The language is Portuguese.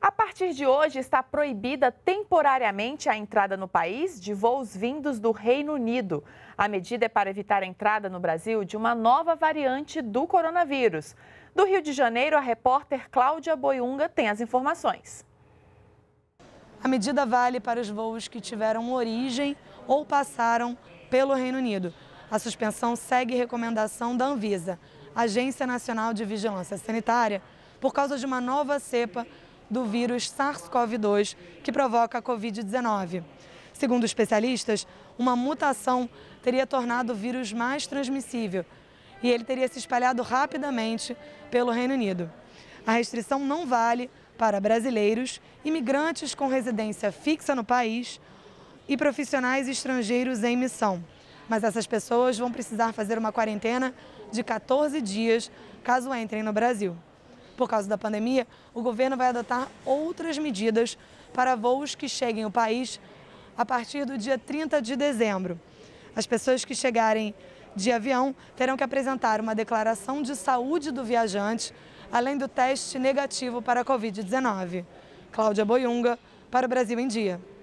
A partir de hoje, está proibida temporariamente a entrada no país de voos vindos do Reino Unido. A medida é para evitar a entrada no Brasil de uma nova variante do coronavírus. Do Rio de Janeiro, a repórter Cláudia Boiunga tem as informações. A medida vale para os voos que tiveram origem ou passaram pelo Reino Unido. A suspensão segue recomendação da Anvisa, Agência Nacional de Vigilância Sanitária, por causa de uma nova cepa do vírus SARS-CoV-2 que provoca a Covid-19. Segundo especialistas, uma mutação teria tornado o vírus mais transmissível e ele teria se espalhado rapidamente pelo Reino Unido. A restrição não vale para brasileiros, imigrantes com residência fixa no país e profissionais estrangeiros em missão. Mas essas pessoas vão precisar fazer uma quarentena de 14 dias caso entrem no Brasil por causa da pandemia, o governo vai adotar outras medidas para voos que cheguem ao país a partir do dia 30 de dezembro. As pessoas que chegarem de avião terão que apresentar uma declaração de saúde do viajante, além do teste negativo para a Covid-19. Cláudia Boiunga, para o Brasil em Dia.